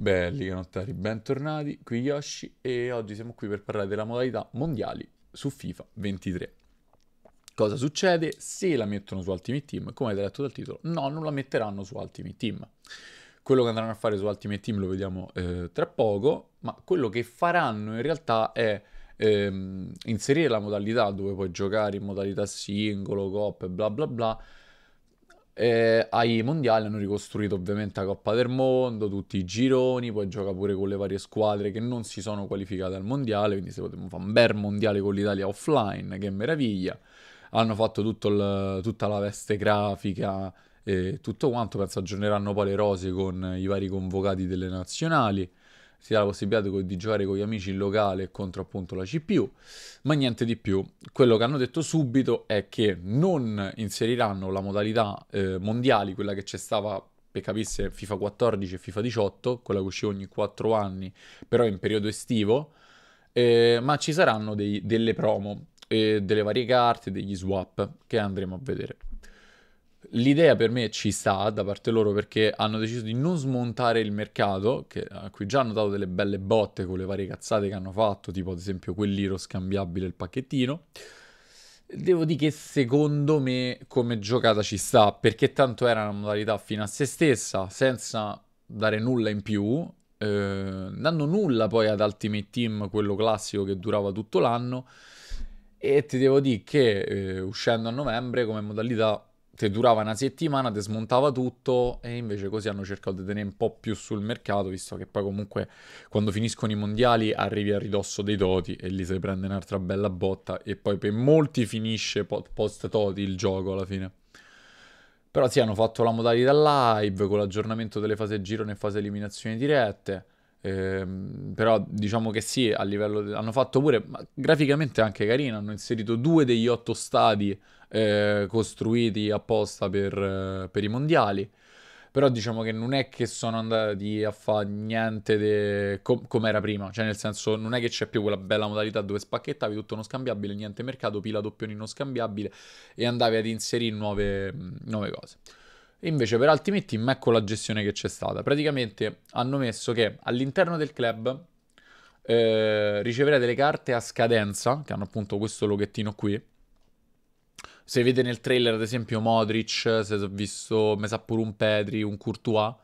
Belli canottari, bentornati, qui Yoshi e oggi siamo qui per parlare della modalità mondiali su FIFA 23. Cosa succede se la mettono su Ultimate Team? Come avete detto dal titolo, no, non la metteranno su Ultimate Team. Quello che andranno a fare su Ultimate Team lo vediamo eh, tra poco, ma quello che faranno in realtà è ehm, inserire la modalità dove puoi giocare in modalità singolo, coop, bla bla bla, e eh, ai mondiali hanno ricostruito ovviamente la Coppa del Mondo, tutti i gironi, poi gioca pure con le varie squadre che non si sono qualificate al mondiale, quindi se potremmo fare un bel mondiale con l'Italia offline, che meraviglia. Hanno fatto il, tutta la veste grafica e tutto quanto, penso aggiorneranno poi le rose con i vari convocati delle nazionali si dà la possibilità di giocare con gli amici in locale contro appunto la CPU, ma niente di più. Quello che hanno detto subito è che non inseriranno la modalità eh, mondiali, quella che c'è stata per capisse FIFA 14 e FIFA 18, quella che usciva ogni 4 anni, però in periodo estivo, eh, ma ci saranno dei, delle promo, eh, delle varie carte, degli swap che andremo a vedere. L'idea per me ci sta da parte loro perché hanno deciso di non smontare il mercato, che, a cui già hanno dato delle belle botte con le varie cazzate che hanno fatto, tipo ad esempio quell'iro scambiabile il pacchettino. Devo dire che secondo me come giocata ci sta, perché tanto era una modalità fino a se stessa, senza dare nulla in più, eh, dando nulla poi ad Ultimate Team, quello classico che durava tutto l'anno. E ti devo dire che eh, uscendo a novembre come modalità te durava una settimana, te smontava tutto e invece così hanno cercato di tenere un po' più sul mercato, visto che poi comunque quando finiscono i mondiali arrivi a ridosso dei toti e lì si prende un'altra bella botta e poi per molti finisce post toti il gioco alla fine. Però sì, hanno fatto la modalità live con l'aggiornamento delle fasi girone e fase eliminazioni dirette. Eh, però diciamo che sì, a livello hanno fatto pure graficamente anche carino, hanno inserito due degli otto stadi eh, costruiti apposta per, eh, per, i mondiali. Però diciamo che non è che sono andati a fare niente de... Com- come era prima, cioè nel senso non è che c'è più quella bella modalità dove spacchettavi tutto non scambiabile, niente mercato, pila doppioni non scambiabile e andavi ad inserire nuove, nuove cose. Invece per Ultimate Team ecco la gestione che c'è stata. Praticamente hanno messo che all'interno del club eh, riceverete le carte a scadenza, che hanno appunto questo loghettino qui, se vede nel trailer ad esempio Modric, se ho visto, mi sa pure un Pedri, un Courtois,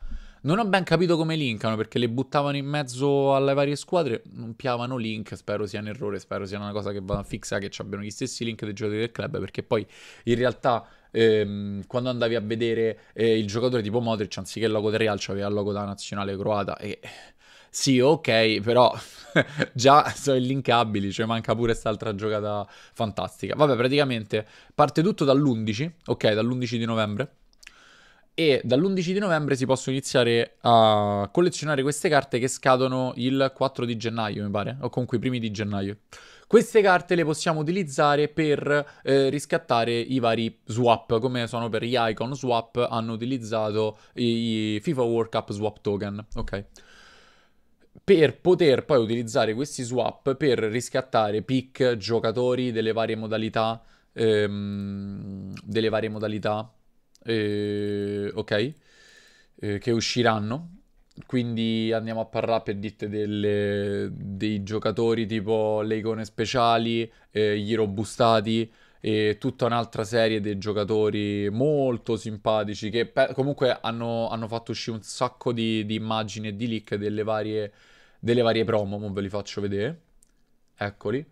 non ho ben capito come linkano perché le buttavano in mezzo alle varie squadre. Non piavano link. Spero sia un errore. Spero sia una cosa che vada a fissa. Che ci abbiano gli stessi link dei giocatori del club. Perché poi in realtà ehm, quando andavi a vedere eh, il giocatore tipo Modric, anziché il logo del Real, c'aveva il logo della nazionale croata. E sì, ok, però già sono linkabili, cioè manca pure quest'altra giocata fantastica. Vabbè, praticamente parte tutto dall'11, ok, dall'11 di novembre e dall'11 di novembre si possono iniziare a collezionare queste carte che scadono il 4 di gennaio, mi pare, o comunque i primi di gennaio. Queste carte le possiamo utilizzare per eh, riscattare i vari swap, come sono per gli icon swap, hanno utilizzato i FIFA World Cup swap token, ok? per poter poi utilizzare questi swap per riscattare pick, giocatori delle varie modalità, ehm, delle varie modalità eh, ok, eh, che usciranno. Quindi andiamo a parlare per dirti delle, dei giocatori tipo le icone speciali, eh, gli robustati e tutta un'altra serie di giocatori molto simpatici che pe- comunque hanno, hanno, fatto uscire un sacco di, di immagini e di leak delle varie, delle varie promo, ve li faccio vedere. Eccoli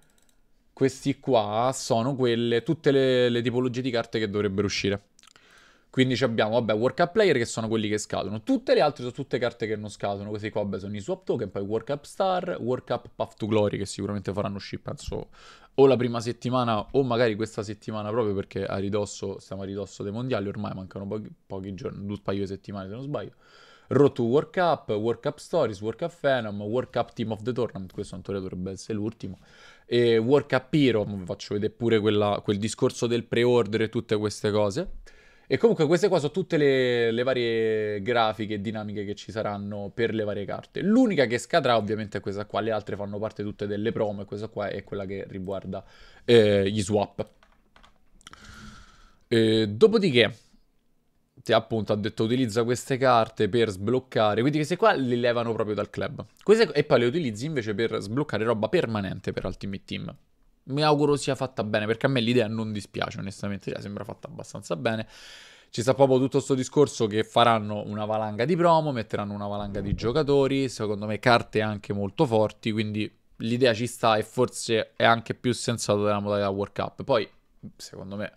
questi qua sono quelle, tutte le, le, tipologie di carte che dovrebbero uscire. Quindi abbiamo, vabbè, workup player che sono quelli che scadono. Tutte le altre sono tutte carte che non scadono. Questi qua, vabbè, sono i swap token, poi workup star, workup path to glory che sicuramente faranno uscire, penso, o la prima settimana o magari questa settimana proprio perché a ridosso, stiamo a ridosso dei mondiali, ormai mancano pochi, pochi giorni, un paio di settimane se non sbaglio. Road to World Cup, World Cup Stories, World Cup Phenom, World Cup Team of the Tournament, questo in teoria dovrebbe essere l'ultimo, e World Cup Hero, faccio vedere pure quella, quel discorso del pre-order e tutte queste cose. E comunque queste qua sono tutte le, le varie grafiche e dinamiche che ci saranno per le varie carte. L'unica che scadrà ovviamente è questa qua, le altre fanno parte tutte delle promo e questa qua è quella che riguarda eh, gli swap. E, dopodiché, ti appunto ha detto utilizza queste carte per sbloccare, quindi queste qua le levano proprio dal club. Queste, e poi le utilizzi invece per sbloccare roba permanente per Ultimate Team mi auguro sia fatta bene, perché a me l'idea non dispiace, onestamente, cioè, sembra fatta abbastanza bene. Ci sta proprio tutto questo discorso che faranno una valanga di promo, metteranno una valanga di giocatori, secondo me carte anche molto forti, quindi l'idea ci sta e forse è anche più sensata della modalità World Cup. Poi, secondo me,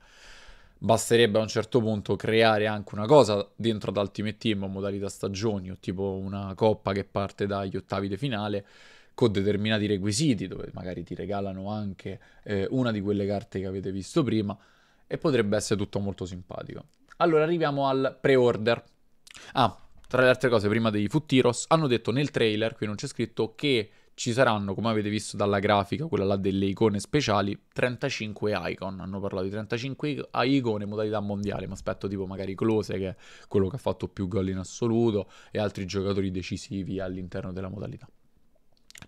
basterebbe a un certo punto creare anche una cosa dentro ad Ultimate Team, modalità stagioni o tipo una coppa che parte dagli ottavi di finale con determinati requisiti, dove magari ti regalano anche eh, una di quelle carte che avete visto prima, e potrebbe essere tutto molto simpatico. Allora arriviamo al pre-order. Ah, tra le altre cose, prima dei Futiros, hanno detto nel trailer, qui non c'è scritto, che ci saranno, come avete visto dalla grafica, quella là delle icone speciali, 35 icon. Hanno parlato di 35 icone modalità mondiale, ma aspetto tipo magari Close, che è quello che ha fatto più gol in assoluto, e altri giocatori decisivi all'interno della modalità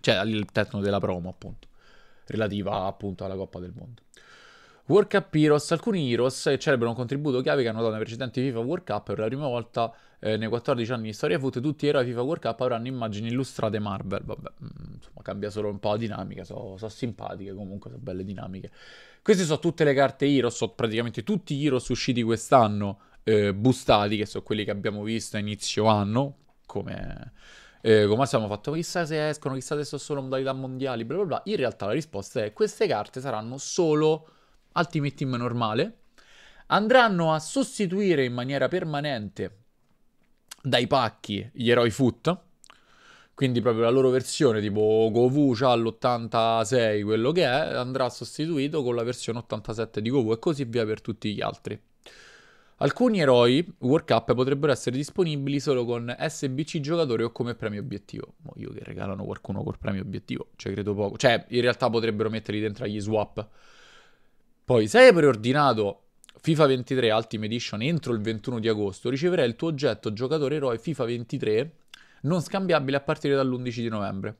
cioè all'interno della promo appunto, relativa appunto alla Coppa del Mondo. World Cup Heroes, alcuni Heroes celebrano un contributo chiave che hanno dato nei precedenti FIFA World Cup per la prima volta eh, nei 14 anni di storia foot, tutti i eroi FIFA World Cup avranno immagini illustrate Marvel, vabbè, mm, insomma cambia solo un po' la dinamica, sono so simpatiche comunque, sono belle dinamiche. Queste sono tutte le carte Heroes, sono praticamente tutti gli Heroes usciti quest'anno, eh, boostati, che sono quelli che abbiamo visto a inizio anno, come eh, come siamo fatto chissà se escono, chissà se sono solo modalità mondiali, bla bla bla. In realtà la risposta è queste carte saranno solo Ultimate Team normale, andranno a sostituire in maniera permanente dai pacchi gli eroi foot, quindi proprio la loro versione tipo Govu c'ha l'86 quello che è, andrà sostituito con la versione 87 di Govu e così via per tutti gli altri. Alcuni eroi World Cup potrebbero essere disponibili solo con SBC giocatore o come premio obiettivo. Mo io che regalano qualcuno col premio obiettivo, cioè credo poco. Cioè, in realtà potrebbero metterli dentro agli swap. Poi, se hai preordinato FIFA 23 Ultimate Edition entro il 21 di agosto, riceverai il tuo oggetto giocatore eroe FIFA 23 non scambiabile a partire dall'11 di novembre.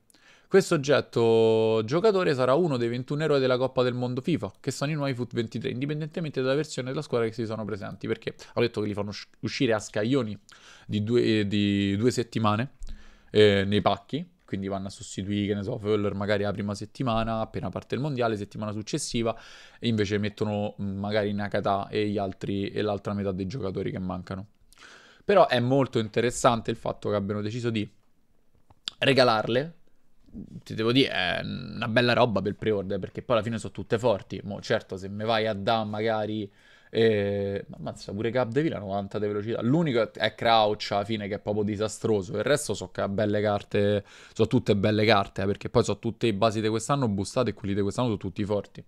Questo oggetto giocatore sarà uno dei 21 eroi della Coppa del Mondo FIFA, che sono i nuovi Foot 23, indipendentemente dalla versione della squadra che si sono presenti, perché ho detto che li fanno uscire a scaglioni di due, eh, di due settimane eh, nei pacchi, quindi vanno a sostituire, che ne so, Föller magari la prima settimana, appena parte il mondiale, settimana successiva, e invece mettono mm, magari Nakata e, altri, e l'altra metà dei giocatori che mancano. Però è molto interessante il fatto che abbiano deciso di regalarle ti devo dire, è una bella roba per pre-order, perché poi alla fine sono tutte forti. Mo, certo, se me vai a da magari... Eh, ma ammazza, pure Cap Capdeville a 90 di velocità. L'unico è Crouch alla fine che è proprio disastroso. Il resto so che ha belle carte, sono tutte belle carte, eh, perché poi sono tutte i basi di quest'anno boostate e quelli di quest'anno sono tutti forti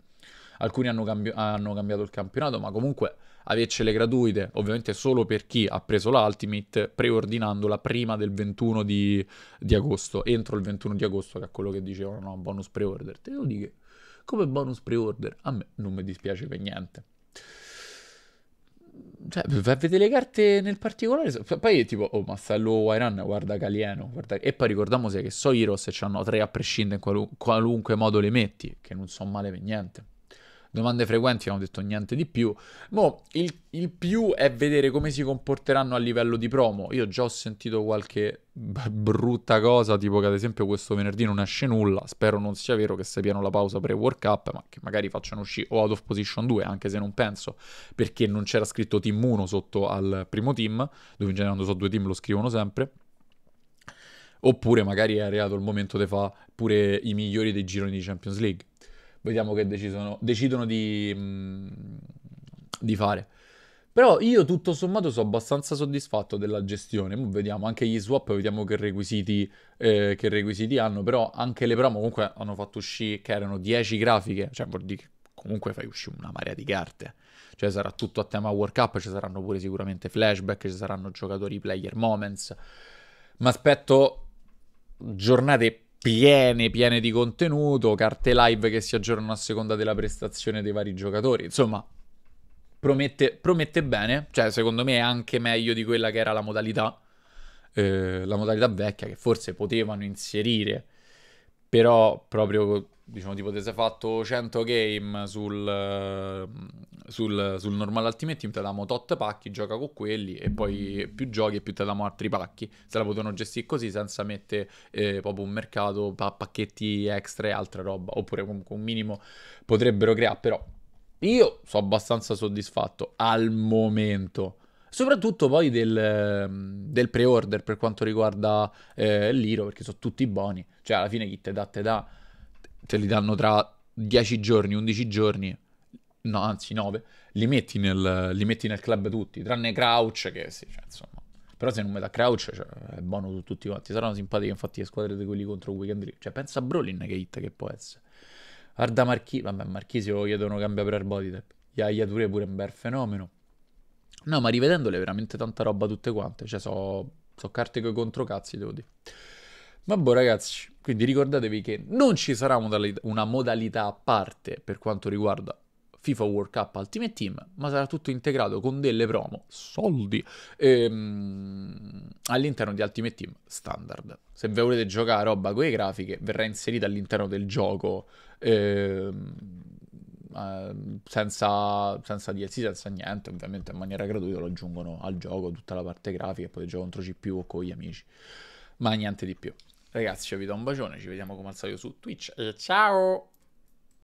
alcuni hanno, cambi- hanno cambiato il campionato, ma comunque avercele gratuite, ovviamente solo per chi ha preso l'Ultimate, preordinandola prima del 21 di, di agosto, entro il 21 di agosto, che è quello che dicevano, no, bonus pre-order, te lo dico, come bonus pre-order, a me non mi dispiace per niente. Cioè, vai le carte nel particolare. Poi è tipo, oh, ma Sallo Wairan, guarda Calieno. Guarda... E poi ricordiamoci che so Heroes c'hanno tre a prescindere in qualun- qualunque modo le metti, che non so male per niente domande frequenti non ho detto niente di più. Mo, il, il più è vedere come si comporteranno a livello di promo. Io già ho sentito qualche brutta cosa, tipo che ad esempio questo venerdì non esce nulla, spero non sia vero che sappiano la pausa pre-World Cup, ma che magari facciano uscire o Out of Position 2, anche se non penso, perché non c'era scritto Team 1 sotto al primo team, dove in generale quando so due team lo scrivono sempre. Oppure magari è arrivato il momento di fare pure i migliori dei gironi di Champions League vediamo che decidono, decidono di, mm, di fare. Però io tutto sommato sono abbastanza soddisfatto della gestione. Vediamo anche gli swap, vediamo che requisiti, eh, che requisiti hanno. Però anche le promo comunque hanno fatto uscire che erano 10 grafiche. Cioè vuol dire che comunque fai uscire una marea di carte. Cioè sarà tutto a tema World Cup, ci saranno pure sicuramente flashback, ci saranno giocatori player moments. Ma aspetto giornate piene, piene di contenuto, carte live che si aggiornano a seconda della prestazione dei vari giocatori. Insomma, promette, promette bene, cioè secondo me è anche meglio di quella che era la modalità, eh, la modalità vecchia che forse potevano inserire però proprio diciamo tipo se fatto 100 game sul, eh, sul, sul normale Ultimate Team, te diamo tot pacchi, gioca con quelli e poi più giochi più te diamo altri pacchi. Se la potevano gestire così senza mettere eh, proprio un mercato, pa- pacchetti extra e altra roba, oppure comunque un minimo potrebbero creare, però io sono abbastanza soddisfatto al momento. Soprattutto poi del, ehm, del pre-order per quanto riguarda eh, l'Iro, perché sono tutti buoni. Cioè, alla fine chi te dà, te dà, te li danno tra 10 giorni, 11 giorni, no, anzi 9, li metti nel, li metti nel club tutti, tranne Crouch che sì, cioè, insomma. Però se non mi Crouch cioè, è buono su tutti quanti. Saranno simpatiche infatti le squadre di quelli contro Weekend League. Cioè, pensa a Brolin che hit che può essere. Guarda Marchisi, vabbè, Marchisi lo chiedono cambia per Arbodite. Iaia Ture pure un bel fenomeno. No, ma rivedendole veramente tanta roba tutte quante, cioè so, so carte che contro cazzi, devo dire. Vabbè boh, ragazzi, quindi ricordatevi che non ci sarà una modalità a parte per quanto riguarda FIFA World Cup Ultimate Team, ma sarà tutto integrato con delle promo, soldi, ehm, all'interno di Ultimate Team standard. Se volete giocare roba con le grafiche, verrà inserita all'interno del gioco ehm, Ehm, senza, senza DLC, senza niente, ovviamente in maniera gratuita lo aggiungono al gioco, tutta la parte grafica e poi gioco contro CPU o con gli amici. Ma niente di più. Ragazzi, io vi do un bacione, ci vediamo come al solito su Twitch e eh, ciao!